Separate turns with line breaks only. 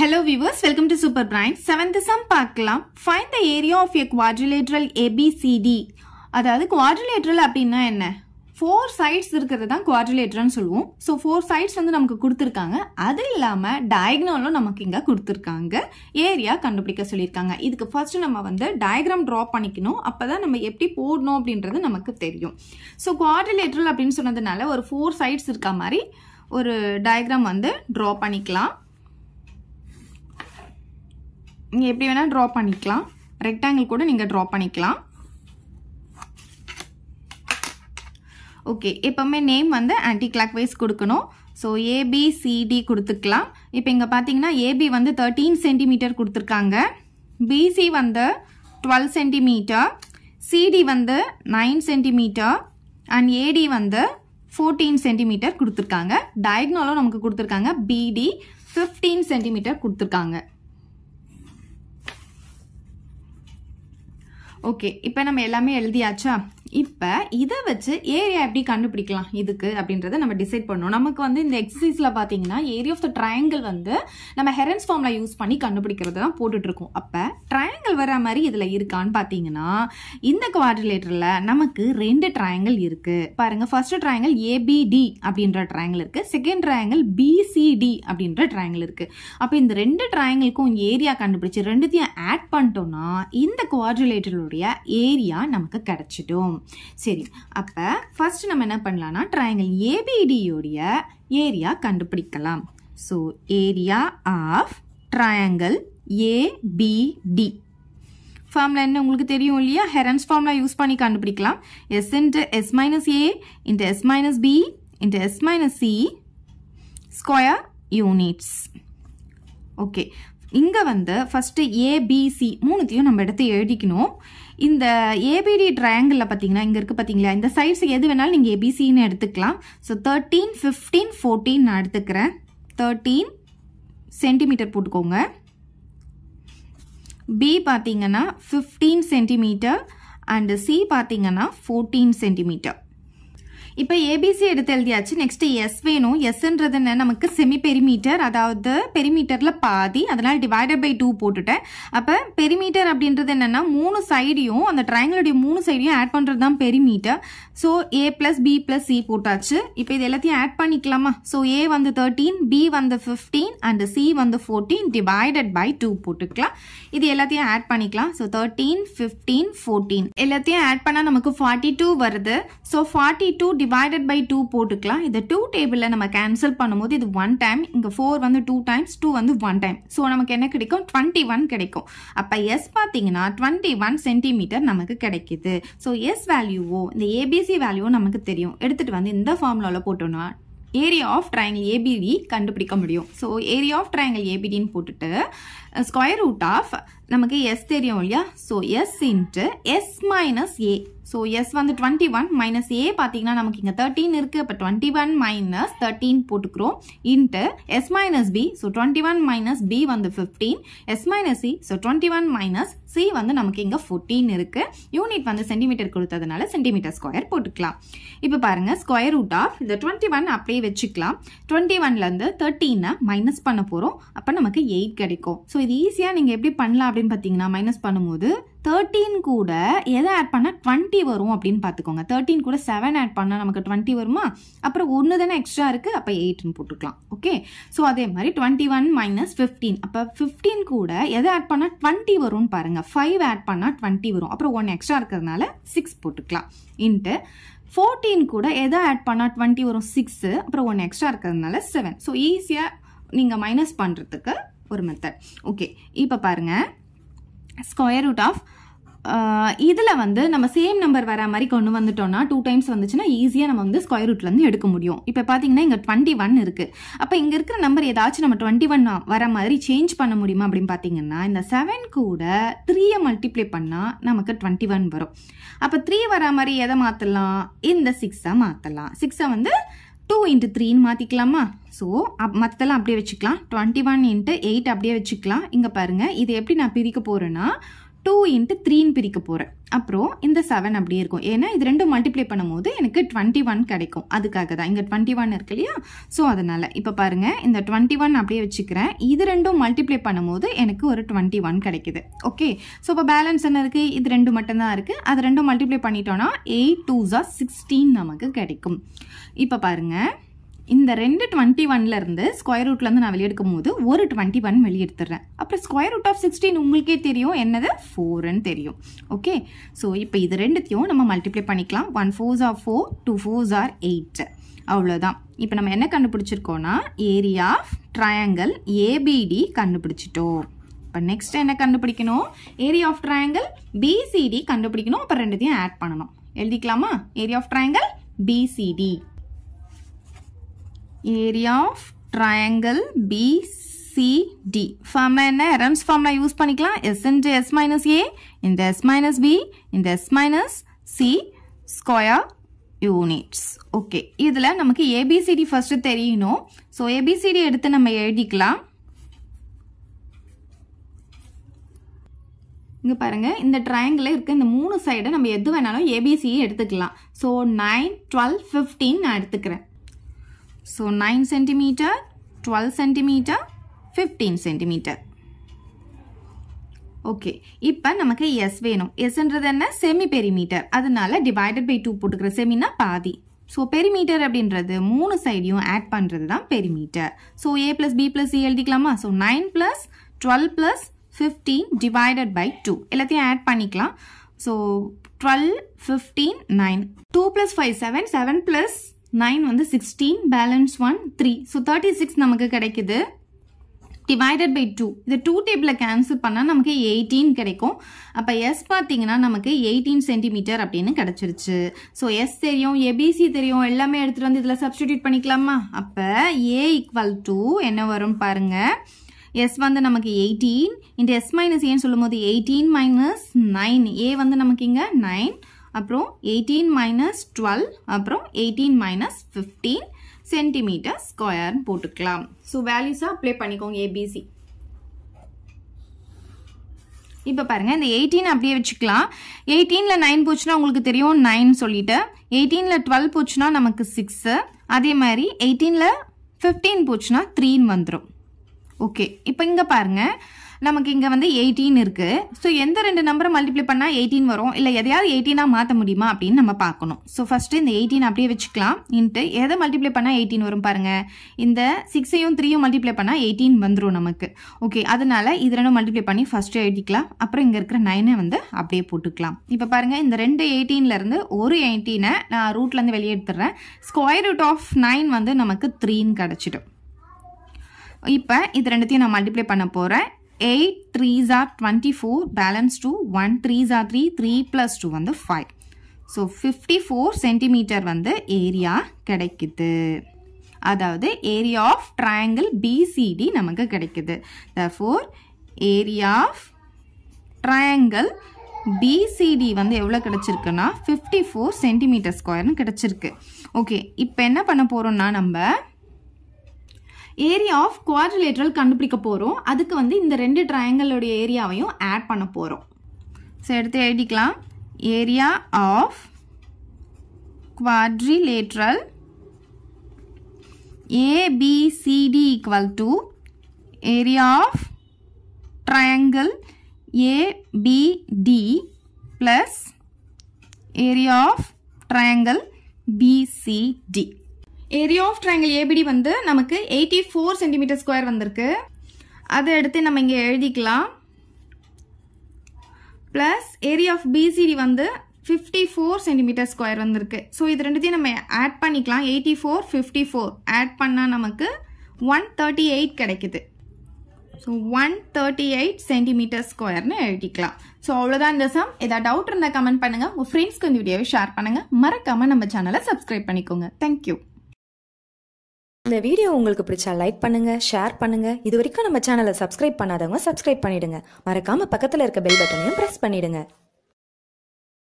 Hello viewers, welcome to Super Prime. Seventh sum பார்க்கலாம் find the area of a quadrilateral ABCD அதாவது quadrilateral அப்படின்னா என்ன four sides இருக்கிறது தான் குவாட்ரிலேட்ரல்னு சொல்லுவோம் ஸோ ஃபோர் சைட்ஸ் வந்து நமக்கு கொடுத்துருக்காங்க அது இல்லாமல் டயக்னலும் நமக்கு இங்கே கொடுத்துருக்காங்க ஏரியா கண்டுபிடிக்க சொல்லியிருக்காங்க இதுக்கு ஃபர்ஸ்ட் நம்ம வந்து டயக்ராம் ட்ரா பண்ணிக்கணும் அப்போ தான் நம்ம எப்படி போடணும் அப்படின்றது நமக்கு தெரியும் ஸோ குவாட்ரிலேட்ரல் அப்படின்னு சொன்னதுனால ஒரு ஃபோர் சைட்ஸ் இருக்க மாதிரி ஒரு டயக்ராம் வந்து ட்ரா பண்ணிக்கலாம் நீங்கள் எப்படி வேணால் ட்ரா பண்ணிக்கலாம் ரெக்டாங்கிள் கூட நீங்கள் ட்ரா பண்ணிக்கலாம் ஓகே எப்போவுமே நேம் வந்து ஆன்டி கிளாக் வைஸ் கொடுக்கணும் ஸோ ஏபிசிடி கொடுத்துக்கலாம் இப்போ இங்கே பார்த்தீங்கன்னா ஏபி வந்து தேர்ட்டீன் சென்டிமீட்டர் கொடுத்துருக்காங்க பிசி வந்து டுவெல் சென்டிமீட்டர் சிடி வந்து நைன் சென்டிமீட்டர் அண்ட் ஏடி வந்து ஃபோர்டீன் சென்டிமீட்டர் கொடுத்துருக்காங்க டயக்னலும் நமக்கு கொடுத்துருக்காங்க பிடி ஃபிஃப்டீன் சென்டிமீட்டர் கொடுத்துருக்காங்க ஓகே இப்போ நம்ம எல்லாமே எழுதியாச்சா இப்போ இதை வச்சு ஏரியா எப்படி கண்டுபிடிக்கலாம் இதுக்கு அப்படின்றத நம்ம டிசைட் பண்ணோம் நமக்கு வந்து இந்த எக்ஸசைஸில் பார்த்தீங்கன்னா ஏரியா ஆஃப் த ட்ரையாங்கிள் வந்து நம்ம ஹெரன்ஸ் ஃபார்மில் யூஸ் பண்ணி கண்டுபிடிக்கிறது தான் போட்டுட்ருக்கோம் அப்போ ட்ரையாங்கிள் வர மாதிரி இதில் இருக்கான்னு பார்த்தீங்கன்னா இந்த குவாட்ரிலேட்டரில் நமக்கு ரெண்டு ட்ரையாங்கிள் இருக்குது பாருங்கள் ஃபர்ஸ்ட் ட்ரையாங்கிள் ஏபிடி அப்படின்ற ட்ரையாங்கிள் இருக்குது செகண்ட் ட்ரையாங்கிள் பிசிடி அப்படின்ற ட்ரையாங்கிள் இருக்குது அப்போ இந்த ரெண்டு ட்ரையாங்கிளுக்கும் ஏரியா கண்டுபிடிச்சி ரெண்டுத்தையும் ஆட் பண்ணிட்டோம்னா இந்த குவாட்ரிலேட்டருடைய ஏரியா நமக்கு கிடச்சிடும் இருக்கும் சரி அப்போ ஃபஸ்ட்டு நம்ம என்ன பண்ணலான்னா ட்ரையாங்கிள் ஏபிடியோடைய ஏரியா கண்டுபிடிக்கலாம் so area of triangle ABD ஃபார்மில் என்ன உங்களுக்கு தெரியும் இல்லையா ஹெரன்ஸ் ஃபார்முலா யூஸ் பண்ணி கண்டுபிடிக்கலாம் S into S minus A into S minus B into S minus C square units okay இங்கே வந்து ஃபஸ்ட்டு ஏபிசி மூணுத்தையும் நம்ம எடுத்து எழுதிக்கணும் இந்த ஏபிடி ட்ரையாங்கிளில் பார்த்தீங்கன்னா இங்கே இருக்குது பார்த்தீங்களா இந்த சைட்ஸ் எது வேணாலும் நீங்கள் ஏபிசின்னு எடுத்துக்கலாம் ஸோ தேர்ட்டீன் ஃபிஃப்டீன் ஃபோர்டீன் நான் எடுத்துக்கிறேன் தேர்ட்டீன் சென்டிமீட்டர் போட்டுக்கோங்க பி பார்த்தீங்கன்னா ஃபிஃப்டீன் சென்டிமீட்டர் அண்டு சி பார்த்தீங்கன்னா ஃபோர்டீன் சென்டிமீட்டர் இப்போ ஏபிசி எடுத்து எழுதியாச்சு நெக்ஸ்ட் எஸ் வேணும் எஸ்ன்றது என்ன நமக்கு செமி பெரிமீட்டர் அதாவது பெரிமீட்டரில் பாதி அதனால் டிவைடட் பை டூ போட்டுட்டேன் அப்போ பெரிமீட்டர் அப்படின்றது என்னென்னா மூணு சைடையும் அந்த ட்ரையாங்கிளுடைய மூணு சைடையும் ஆட் பண்ணுறது தான் perimeter so A plus B plus C போட்டாச்சு இப்போ இது எல்லாத்தையும் ஆட் பண்ணிக்கலாமா ஸோ ஏ வந்து தேர்ட்டீன் பி வந்து ஃபிஃப்டீன் அண்ட் சி வந்து ஃபோர்டீன் டிவைடட் பை டூ போட்டுக்கலாம் இது எல்லாத்தையும் ஆட் பண்ணிக்கலாம் ஸோ தேர்ட்டீன் ஃபிஃப்டீன் ஃபோர்டீன் எல்லாத்தையும் ஆட் பண்ணால் நமக்கு ஃபார்ட்டி டூ வருது so forty two divided by two போட்டுக்கலாம் இந்த டூ டேபிள்ல நம்ம கேன்சல் பண்ணும்போது இது ஒன் டைம் இங்கே ஃபோர் வந்து டூ டைம்ஸ் டூ வந்து ஒன் டைம் ஸோ நமக்கு என்ன கிடைக்கும் டுவெண்ட்டி ஒன் கிடைக்கும் அப்போ எஸ் பார்த்தீங்கன்னா டுவெண்ட்டி ஒன் சென்டிமீட்டர் நமக்கு கிடைக்குது ஸோ எஸ் வேல்யூவோ இந்த ஏபிசி வேல்யூவோ நமக்கு தெரியும் எடுத்துகிட்டு வந்து இந்த ஃபார்முலாவில் போட்டோம்னா ஏரியா ஆஃப் ட்ரையாங்கிள் ஏபிடி கண்டுபிடிக்க முடியும் ஸோ ஏரியா ஆஃப் ட்ரையாங்கிள் ஏபிடின்னு போட்டுட்டு ஸ்கொயர் ரூட் ஆஃப் நமக்கு எஸ் தெரியும் இல்லையா so S into S minus A so S வந்து டுவெண்ட்டி ஒன் மைனஸ் ஏ பார்த்தீங்கன்னா நமக்கு இங்கே தேர்ட்டின் இருக்குது இப்போ டுவெண்ட்டி ஒன் மைனஸ் தேர்ட்டீன் போட்டுக்கிறோம் into S minus B so twenty one minus B வந்து fifteen S minus C so twenty one minus C வந்து நமக்கு இங்கே ஃபோர்டீன் இருக்குது யூனிட் வந்து சென்டிமீட்டர் கொடுத்ததுனால சென்டிமீட்டர் ஸ்கொயர் போட்டுக்கலாம் இப்போ பாருங்கள் ஸ்கொயர் ரூட் ஆஃப் இந்த டுவெண்ட்டி ஒன் அப்படியே வச்சுக்கலாம் டுவெண்ட்டி ஒன்லேருந்து தேர்ட்டீனை மைனஸ் பண்ண போகிறோம் அப்போ நமக்கு எயிட் கிடைக்கும் ஸோ இது ஈஸியாக நீங்கள் எப்படி பண்ணலாம் அப்படின்னு பார்த்தீங்கன்னா மைனஸ் பண்ணும்போது தேர்ட்டீன் கூட எதை ஆட் பண்ணால் டுவெண்ட்டி வரும் அப்படின்னு பார்த்துக்கோங்க தேர்ட்டீன் கூட செவன் ஆட் பண்ணால் நமக்கு டுவெண்ட்டி வருமா அப்புறம் ஒன்று தானே எக்ஸ்ட்ரா இருக்குது அப்போ எயிட்னு போட்டுக்கலாம் ஓகே ஸோ அதே மாதிரி டுவெண்ட்டி ஒன் மைனஸ் ஃபிஃப்டீன் அப்போ ஃபிஃப்டீன் கூட எதை ஆட் பண்ணால் டுவெண்ட்டி வரும்னு பாருங்கள் ஃபைவ் ஆட் பண்ணால் டுவெண்ட்டி வரும் அப்புறம் ஒன் எக்ஸ்ட்ரா இருக்கிறதுனால சிக்ஸ் போட்டுக்கலாம் இன்ட்டு ஃபோர்டீன் கூட எதை ஆட் பண்ணால் டுவெண்ட்டி வரும் சிக்ஸு அப்புறம் ஒன் எக்ஸ்ட்ரா இருக்கிறதுனால செவன் ஸோ ஈஸியாக நீங்கள் மைனஸ் பண்ணுறதுக்கு ஒரு மெத்தட் ஓகே இப்போ பாருங்கள் ஸ்கொயர் ரூட் ஆஃப் இதில் வந்து நம்ம சேம் நம்பர் வர மாதிரி கொண்டு வந்துட்டோம்னா டூ டைம்ஸ் வந்துச்சுன்னா ஈஸியாக நம்ம வந்து ஸ்கொயர் ரூட்லேருந்து எடுக்க முடியும் இப்போ பார்த்தீங்கன்னா இங்கே டுவெண்ட்டி ஒன் இருக்குது அப்போ இங்கே இருக்கிற நம்பர் ஏதாச்சும் நம்ம டுவெண்ட்டி ஒன் வர மாதிரி சேஞ்ச் பண்ண முடியுமா அப்படின்னு பார்த்தீங்கன்னா இந்த செவன் கூட த்ரீயை மல்டிப்ளை பண்ணால் நமக்கு டுவெண்ட்டி ஒன் வரும் அப்போ த்ரீ வர மாதிரி எதை மாற்றலாம் இந்த சிக்ஸை மாற்றலாம் சிக்ஸை வந்து டூ இன்ட்டு த்ரீன்னு மாற்றிக்கலாமா ஸோ அப் மற்றெல்லாம் அப்படியே வச்சுக்கலாம் டுவெண்ட்டி ஒன் இன்ட்டு எயிட் அப்படியே வச்சுக்கலாம் இங்கே பாருங்கள் இது எப்படி நான் பிரிக்க போகிறேன்னா டூ இன்ட்டு த்ரீன்னு பிரிக்க போகிறேன் அப்புறம் இந்த செவன் அப்படியே இருக்கும் ஏன்னா இது ரெண்டும் மல்டிப்ளை பண்ணும்போது எனக்கு டுவெண்ட்டி ஒன் கிடைக்கும் அதுக்காக தான் இங்கே டுவெண்ட்டி ஒன் இருக்கு இல்லையா ஸோ அதனால் இப்போ பாருங்கள் இந்த டுவெண்ட்டி ஒன் அப்படியே வச்சுக்கிறேன் இது ரெண்டும் மல்டிப்ளை பண்ணும்போது எனக்கு ஒரு டுவெண்ட்டி ஒன் கிடைக்குது ஓகே ஸோ இப்போ பேலன்ஸ் என்ன இருக்குது இது ரெண்டு மட்டும்தான் இருக்குது அது ரெண்டும் மல்டிப்ளை பண்ணிட்டோன்னா எயிட் டூஸாக சிக்ஸ்டீன் நமக்கு கிடைக்கும் இப்போ பாருங்கள் இந்த ரெண்டு டுவெண்ட்டி ஒன்லேருந்து ஸ்கொயர் ரூட்லேருந்து நான் வெளியெடுக்கும் போது ஒரு டுவெண்ட்டி ஒன் வெளியெடுத்துறேன் அப்புறம் ஸ்கொயர் ரூட் ஆஃப் சிக்ஸ்டீன் உங்களுக்கே தெரியும் என்னது ஃபோர்னு தெரியும் ஓகே ஸோ இப்போ இது ரெண்டுத்தையும் நம்ம மல்டிப்ளை பண்ணிக்கலாம் one fours are four two fours are eight அவ்வளோதான் இப்போ நம்ம என்ன கண்டுபிடிச்சிருக்கோன்னா ஏரியா ஆஃப் ஏபிடி கண்டுபிடிச்சிட்டோம் இப்போ நெக்ஸ்ட் என்ன கண்டுபிடிக்கணும் ஏரியா ஆஃப் ட்ரையாங்கிள் பிசிடி கண்டுபிடிக்கணும் அப்புறம் ரெண்டுத்தையும் ஆட் பண்ணணும் எழுதிக்கலாமா area of triangle BCD area of triangle BCD ஃபார்ம்னா என்ன எரம்ஸ் ஃபார்ம்னா யூஸ் பண்ணிக்கலாம் S into S minus A இந்த எஸ் மைனஸ் பி இந்த S minus C square units okay இதில் நமக்கு ஏபிசிடி ஃபஸ்ட்டு தெரியணும் ஸோ ஏபிசிடி எடுத்து நம்ம எழுதிக்கலாம் இங்கே பாருங்கள் இந்த triangle இருக்க இந்த மூணு சைடை நம்ம எது வேணாலும் ஏபிசியை எடுத்துக்கலாம் ஸோ நைன் டுவெல் ஃபிஃப்டீன் நான் எடுத்துக்கிறேன் So 9 centimeter, 12 centimeter, 15 centimeter. Okay இப்போ நமக்கு எஸ் வேணும் எஸ்ன்றது என்ன செமி பெரிமீட்டர் அதனால டிவைடட் பை டூ போட்டுக்கிற செமினா பாதி ஸோ பெரிமீட்டர் அப்படின்றது மூணு சைடையும் ஆட் பண்ணுறது தான் perimeter so A plus B plus C எழுதிக்கலாமா so nine plus twelve plus fifteen divided by two எல்லாத்தையும் ஆட் பண்ணிக்கலாம் so twelve fifteen nine two plus five seven seven plus nine வந்து sixteen balance one three so thirty six நமக்கு கிடைக்குது divided by two இது two டேபிளில் cancel பண்ணால் நமக்கு eighteen கிடைக்கும் அப்போ எஸ் பார்த்தீங்கன்னா நமக்கு எயிட்டீன் சென்டிமீட்டர் அப்படின்னு கிடச்சிருச்சு ஸோ எஸ் தெரியும் ஏபிசி தெரியும் எல்லாமே எடுத்துகிட்டு வந்து இதில் சப்ஸ்டிடியூட் பண்ணிக்கலாமா அப்போ ஏ ஈக்குவல் டூ என்ன வரும் பாருங்கள் எஸ் வந்து நமக்கு எயிட்டீன் இந்த எஸ் மைனஸ் ஏன்னு சொல்லும்போது எயிட்டீன் மைனஸ் நைன் ஏ வந்து நமக்கு இங்கே நைன் அப்புறம் எயிட்டீன் மைனஸ் டுவெல் அப்புறம் எயிட்டீன் மைனஸ் ஃபிஃப்டீன் சென்டிமீட்டர் ஸ்கொயர்னு போட்டுக்கலாம் ஸோ வேல்யூஸாக அப்ளை பண்ணிக்கோங்க ABC இப்போ பாருங்கள் இந்த எயிட்டீன் அப்படியே வச்சுக்கலாம் எயிட்டீனில் நைன் போச்சுன்னா உங்களுக்கு தெரியும் நைன் சொல்லிட்டு எயிட்டீனில் டுவெல் போச்சுன்னா நமக்கு சிக்ஸு அதே மாதிரி எயிட்டீனில் ஃபிஃப்டீன் போச்சுன்னா த்ரீன்னு வந்துடும் ஓகே இப்போ இங்கே பாருங்கள் நமக்கு இங்கே வந்து எயிட்டீன் இருக்குது ஸோ எந்த ரெண்டு நம்பரை மல்டிப்ளை பண்ணால் எயிட்டீன் வரும் இல்லை எதையாவது எயிட்டீனாக மாற்ற முடியுமா அப்படின்னு நம்ம பார்க்கணும் ஸோ ஃபஸ்ட்டு இந்த எயிட்டீன் அப்படியே வச்சுக்கலாம் இன்ட்டு எதை மல்டிப்ளை பண்ணால் எயிட்டீன் வரும் பாருங்கள் இந்த சிக்ஸையும் த்ரீயும் மல்டிப்ளை பண்ணால் எயிட்டீன் வந்துடும் நமக்கு ஓகே அதனால் இது ரெண்டும் மல்டிப்ளை பண்ணி ஃபஸ்ட்டு எழுதிக்கலாம் அப்புறம் இங்கே இருக்கிற நைனை வந்து அப்படியே போட்டுக்கலாம் இப்போ பாருங்கள் இந்த ரெண்டு எயிட்டீன்லேருந்து ஒரு எயிட்டீனை நான் ரூட்லேருந்து வெளியே எடுத்துடுறேன் ஸ்கொயர் ரூட் ஆஃப் நைன் வந்து நமக்கு த்ரீன்னு கிடச்சிடும் இப்போ இது ரெண்டுத்தையும் நான் மல்டிப்ளை பண்ண போகிறேன் எயிட் த்ரீ ஜார் twenty four balance two one three ஜார் த்ரீ த்ரீ ப்ளஸ் டூ வந்து five so fifty four centimetre வந்து ஏரியா கிடைக்குது அதாவது ஏரியா ஆஃப் ட்ரையாங்கிள் பிசிடி நமக்கு கிடைக்குது four area of triangle BCD வந்து எவ்வளோ கிடச்சிருக்குன்னா ஃபிஃப்டி ஃபோர் சென்டிமீட்டர் ஸ்கொயர்னு கிடச்சிருக்கு ஓகே இப்போ என்ன பண்ண போகிறோம்னா நம்ம ஏரியா ஆஃப் குவாட்ரிலேட்ரல் கண்டுபிடிக்க போகிறோம் அதுக்கு வந்து இந்த ரெண்டு ட்ரையாங்கிளுடைய ஏரியாவையும் ஆட் பண்ண போகிறோம் ஸோ எடுத்து எழுதிக்கலாம் area of quadrilateral ABCD equal to area of triangle ABD plus area of triangle BCD area of triangle ABD வந்து நமக்கு எயிட்டி ஃபோர் சென்டிமீட்டர் ஸ்கொயர் வந்திருக்கு அதை எடுத்து நம்ம இங்கே எழுதிக்கலாம் ப்ளஸ் ஏரியா ஆஃப் பிசிடி வந்து ஃபிஃப்டி ஃபோர் சென்டிமீட்டர் ஸ்கொயர் வந்திருக்கு ஸோ இது ரெண்டுத்தையும் நம்ம ஆட் பண்ணிக்கலாம் eighty four fifty four add பண்ணால் நமக்கு ஒன் தேர்ட்டி எயிட் கிடைக்குது so one thirty eight centimetre ஸ்கொயர்னு எழுதிக்கலாம் ஸோ அவ்வளோதான் இந்த சம் ஏதாவது டவுட் இருந்தால் கமெண்ட் பண்ணுங்கள் உங்கள் ஃப்ரெண்ட்ஸ்க்கு இந்த வீடியோவை ஷேர் பண்ணுங்கள் மறக்காமல் நம்ம சேனலை சப்ஸ்கிரைப் பண்ணிக்கோங்க தேங்க்யூ இந்த வீடியோ உங்களுக்கு பிடிச்சா லைக் பண்ணுங்க ஷேர் பண்ணுங்க இது வரைக்கும் நம்ம சேனலை சப்ஸ்கிரைப் பண்ணாதவங்க சப்ஸ்கிரைப் பண்ணிடுங்க மறக்காம பக்கத்தில் இருக்க பெல் பட்டனையும் ப்ரெஸ் பண்ணிடுங்க